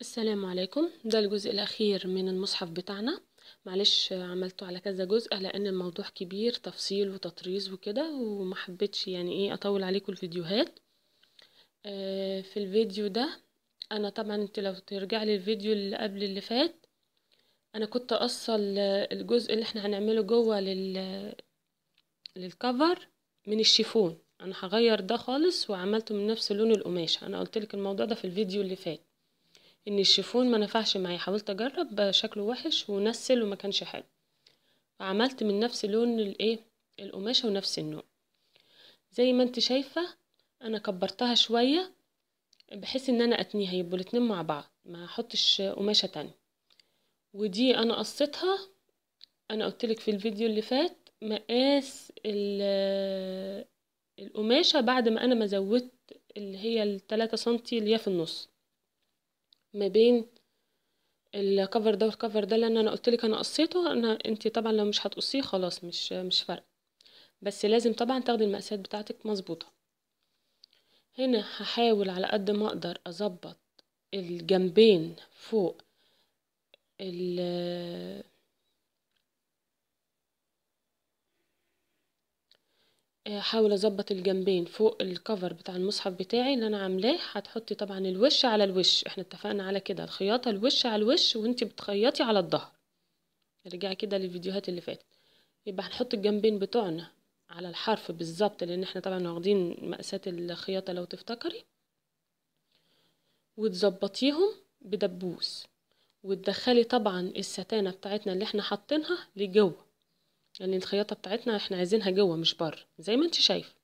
السلام عليكم ده الجزء الأخير من المصحف بتاعنا معلش عملته على كذا جزء لأن الموضوع كبير تفصيل وتطريز وكده ومحبتش يعني ايه أطول عليكم الفيديوهات آه، في الفيديو ده أنا طبعا انت لو ترجع للفيديو الفيديو اللي قبل اللي فات أنا كنت أصل الجزء اللي احنا هنعمله جوه لل للكفر من الشيفون أنا هغير ده خالص وعملته من نفس لون القماش أنا لك الموضوع ده في الفيديو اللي فات ان الشيفون ما نفعش معايا حاولت اجرب شكله وحش ونسل وما كانش حلو فعملت من نفس لون الايه القماشه ونفس النوع زي ما انت شايفه انا كبرتها شويه بحيث ان انا اتنيها يبقوا الاتنين مع بعض ما احطش قماشه تانية ودي انا قصيتها انا قلتلك في الفيديو اللي فات مقاس القماشه بعد ما انا ما زودت اللي هي التلاتة سنتي اللي هي في النص ما بين الكفر ده والكفر ده لان انا قلت لك انا قصيته انا انت طبعا لو مش هتقصيه خلاص مش مش فارقه بس لازم طبعا تاخدي المقاسات بتاعتك مظبوطه هنا هحاول على قد ما اقدر اظبط الجنبين فوق ال هحاول اظبط الجنبين فوق الكفر بتاع المصحف بتاعي اللي انا عاملاه هتحطي طبعا الوش على الوش احنا اتفقنا على كده الخياطه الوش على الوش وانت بتخيطي على الظهر ارجعي كده للفيديوهات اللي فاتت يبقى هنحط الجنبين بتوعنا على الحرف بالظبط لان احنا طبعا واخدين مقاسات الخياطه لو تفتكري وتظبطيهم بدبوس وتدخلي طبعا الستانه بتاعتنا اللي احنا حاطينها لجوه يعني الخياطة بتاعتنا احنا عايزينها جوه مش بره زي ما انت شايفه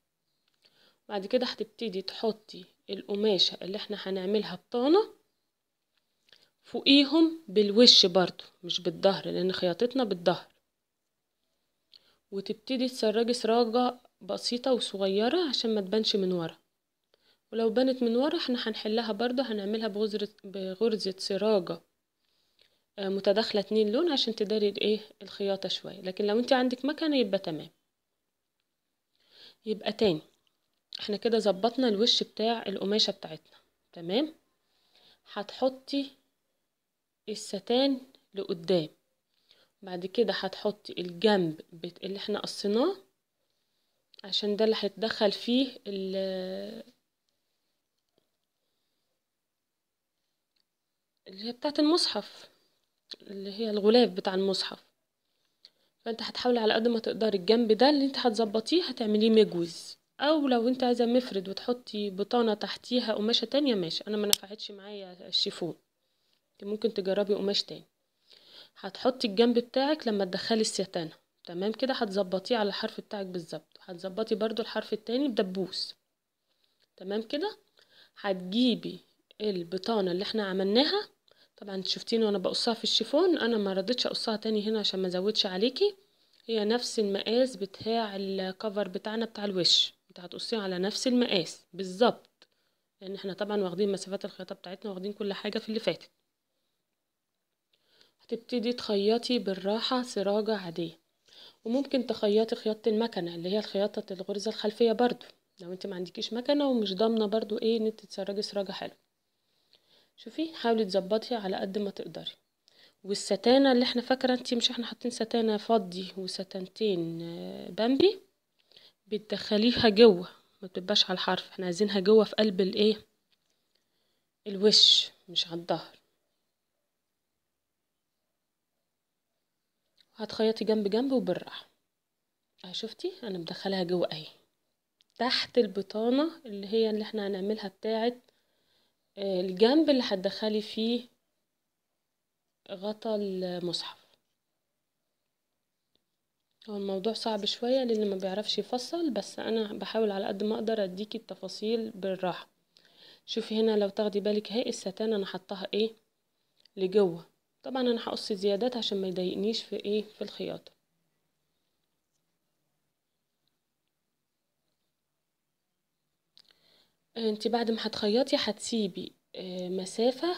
بعد كده هتبتدي تحطي القماشة اللي احنا هنعملها بطانة فوقيهم بالوش برضو مش بالظهر لان خياطتنا بالظهر وتبتدي تسرجي سراجة بسيطة وصغيرة عشان ما تبانش من ورا ولو بانت من ورا احنا هنحلها برضو هنعملها بغزرة بغرزة سراجة متداخله اتنين لون عشان تداري ايه الخياطه شويه لكن لو انت عندك مكنه يبقى تمام يبقى تاني احنا كده ظبطنا الوش بتاع القماشه بتاعتنا تمام هتحطي الستان لقدام بعد كده هتحطي الجنب اللي احنا قصيناه عشان ده اللي هيتدخل فيه اللي هي بتاعت المصحف اللي هي الغلاف بتاع المصحف فانت هتحاولي على قد ما تقدري الجنب ده اللي انت هتظبطيه هتعمليه مجوز او لو انت عايزه مفرد وتحطي بطانه تحتيها قماشه تانية ماشي انا ما نفعتش معايا الشيفون انت ممكن تجربي قماش تاني هتحطي الجنب بتاعك لما تدخلي الستانه تمام كده هتظبطيه على الحرف بتاعك بالظبط هتظبطي برضو الحرف التاني بدبوس تمام كده هتجيبي البطانه اللي احنا عملناها طبعا شفتيني وانا بقصها في الشيفون انا ما رضيتش اقصها تاني هنا عشان ما ازودش عليكي هي نفس المقاس بتاع الكفر بتاعنا بتاع الوش انت هتقصيه على نفس المقاس بالظبط لان احنا طبعا واخدين مسافات الخياطه بتاعتنا واخدين كل حاجه في اللي فاتت هتبتدي تخيطي بالراحه سراجه عاديه وممكن تخيطي خياطه المكنه اللي هي الخياطه الغرزه الخلفيه برضو لو انت ما عندكيش مكنه ومش ضامنه برضو ايه ان انت تسرجي سراجه حلوه شوفي حاولي تظبطي على قد ما تقدري والستانة اللي احنا فاكرة انتي مش احنا حاطين ستانة فضي وستانتين آه، بامبي بتدخليها جوه ما تبقاش على الحرف احنا عايزينها جوه في قلب الايه الوش مش على الظهر هتخيطي جنب جنب وبالراحة اه شفتي انا مدخلها جوه اهي تحت البطانة اللي هي اللي احنا هنعملها بتاعت آه، الجنب اللي هتدخلي فيه غطا المصحف هو الموضوع صعب شوية للي ما بيعرفش يفصل بس انا بحاول على قد ما اقدر اديكي التفاصيل بالراحة شوفي هنا لو تاخدي بالك هاي الستان انا حطاها ايه لجوه طبعا انا هقص زيادات عشان ما يضايقنيش في ايه في الخياطه انت بعد ما هتخيطي هتسيبي آه، مسافة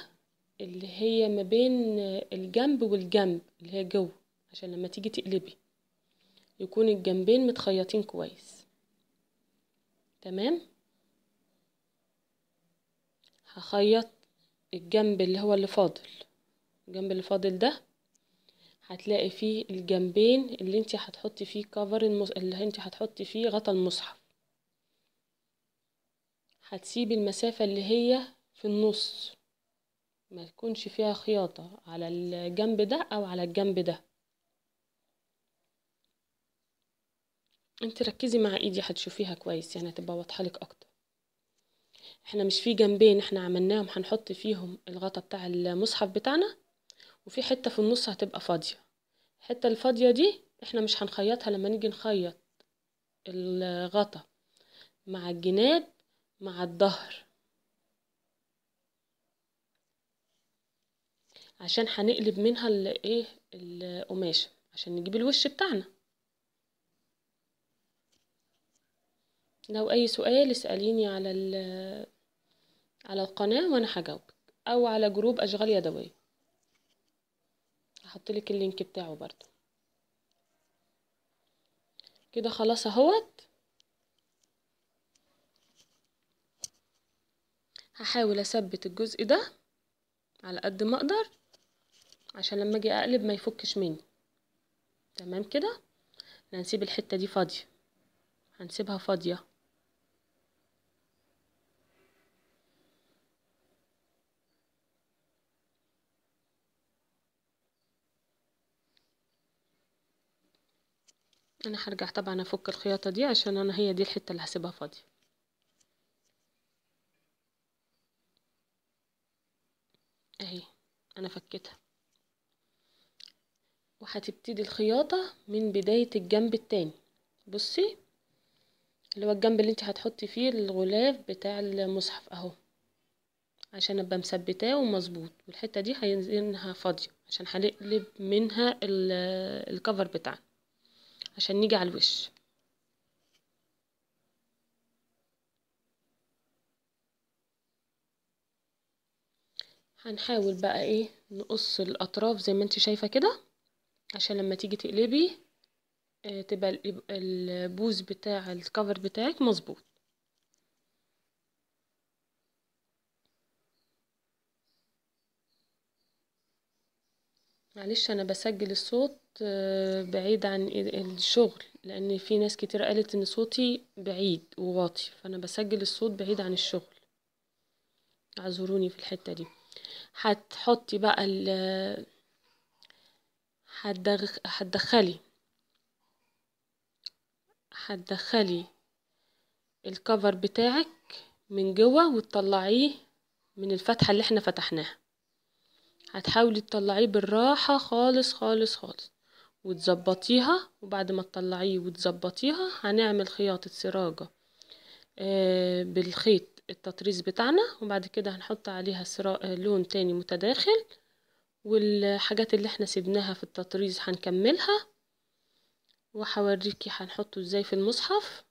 اللي هي ما بين آه، الجنب والجنب اللي هي جوه عشان لما تيجي تقلبي يكون الجنبين متخيطين كويس تمام هخيط الجنب اللي هو اللي فاضل الجنب اللي فاضل ده هتلاقي فيه الجنبين اللي انت هتحطي فيه كفر المص... اللي انت هتحطي فيه غطا المصحف هتسيب المسافة اللي هي في النص ما تكونش فيها خياطة على الجنب ده او على الجنب ده انت ركزي مع ايدي هتشوفيها كويس يعني هتبقى واضحه لك اكتر احنا مش في جنبين احنا عملناهم هنحط فيهم الغطا بتاع المصحف بتاعنا وفي حته في النص هتبقى فاضيه الحته الفاضيه دي احنا مش هنخيطها لما نيجي نخيط الغطا مع الجناب مع الظهر عشان هنقلب منها الايه القماشه عشان نجيب الوش بتاعنا لو اي سؤال اساليني على على القناه وانا هجاوبك او على جروب اشغال يدويه هحطلك اللينك بتاعه برضو كده خلاص اهوت هحاول اثبت الجزء ده على قد ما اقدر عشان لما اجي اقلب ما يفكش مني تمام كده هنسيب الحته دي فاضيه هنسيبها فاضيه انا هرجع طبعا افك الخياطه دي عشان انا هي دي الحته اللي هسيبها فاضيه انا فكيتها وهتبتدي الخياطة من بداية الجنب التاني بصي اللي هو الجنب اللي انت هتحطي فيه الغلاف بتاع المصحف اهو عشان ابقى مثبتاه ومظبوط والحته دي هينزلها فاضيه عشان هنقلب منها الكفر بتاعنا عشان نيجي على الوش هنحاول بقى ايه نقص الاطراف زي ما انت شايفه كده عشان لما تيجي تقلبي آه، تبقى البوز بتاع الكفر بتاعك مظبوط معلش انا بسجل الصوت آه، بعيد عن الشغل لان في ناس كتير قالت ان صوتي بعيد وواطي فانا بسجل الصوت بعيد عن الشغل اعذروني في الحته دي هتحطي بقى ال هتدخلي هتدخلي الكفر بتاعك من جوه وتطلعيه من الفتحة اللي احنا فتحناها هتحاولي تطلعيه بالراحة خالص خالص خالص وتظبطيها وبعد ما تطلعيه وتظبطيها هنعمل خياطة سراجة آه، بالخيط التطريز بتاعنا وبعد كده هنحط عليها لون تاني متداخل والحاجات اللي احنا سيبناها في التطريز هنكملها وهوريكي هنحطه ازاي في المصحف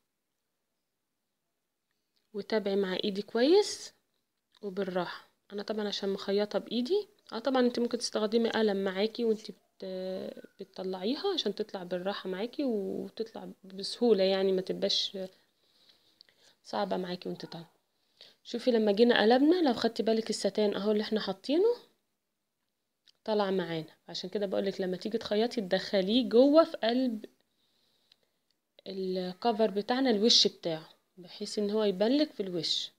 وتابعي مع ايدي كويس وبالراحة انا طبعا عشان مخيطة بايدي اه طبعا انت ممكن تستخدمي قلم معاكي وانت بتطلعيها عشان تطلع بالراحة معاكي وتطلع بسهولة يعني ما تبقاش صعبة معاكي وانت طالعة شوفي لما جينا قلبنا لو خدتي بالك الستان اهو اللي احنا حاطينه طلع معانا عشان كده بقولك لما تيجي تخيطي تدخليه جوه في قلب الكفر بتاعنا الوش بتاعه بحيث ان هو يبان لك في الوش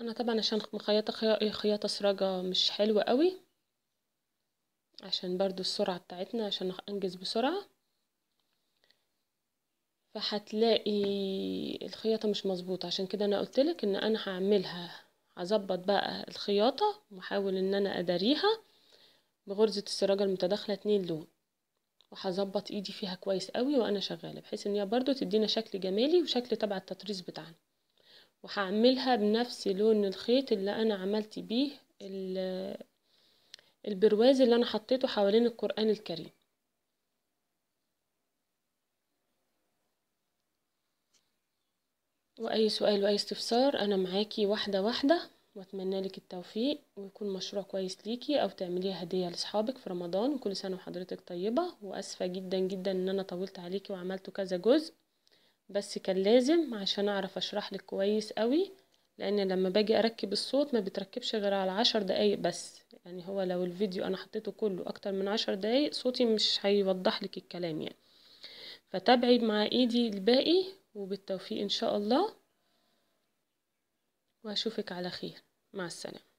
انا طبعا عشان مخيطه خياطه سراجه مش حلوه قوي عشان برضو السرعه بتاعتنا عشان انجز بسرعه فهتلاقي الخياطه مش مظبوطه عشان كده انا قلتلك ان انا هعملها هظبط بقى الخياطه واحاول ان انا اداريها بغرزه السراجه المتداخله اتنين لون وهظبط ايدي فيها كويس قوي وانا شغاله بحيث ان هي برضو تدينا شكل جمالي وشكل تبع التطريز بتاعنا وهعملها بنفس لون الخيط اللي انا عملت بيه البرواز اللي انا حطيته حوالين القرآن الكريم واي سؤال واي استفسار انا معاكي واحدة واحدة واتمنى لك التوفيق ويكون مشروع كويس ليكي او تعمليه هدية لاصحابك في رمضان وكل سنة وحضرتك طيبة واسفة جدا جدا ان انا طولت عليكي وعملت كذا جزء بس كان لازم عشان اعرف اشرح لك كويس قوي لان لما باجي اركب الصوت ما بتركبش غير على عشر دقايق بس يعني هو لو الفيديو انا حطيته كله اكتر من عشر دقايق صوتي مش هيوضح لك الكلام يعني فتابعي مع ايدي الباقي وبالتوفيق ان شاء الله واشوفك على خير مع السلامه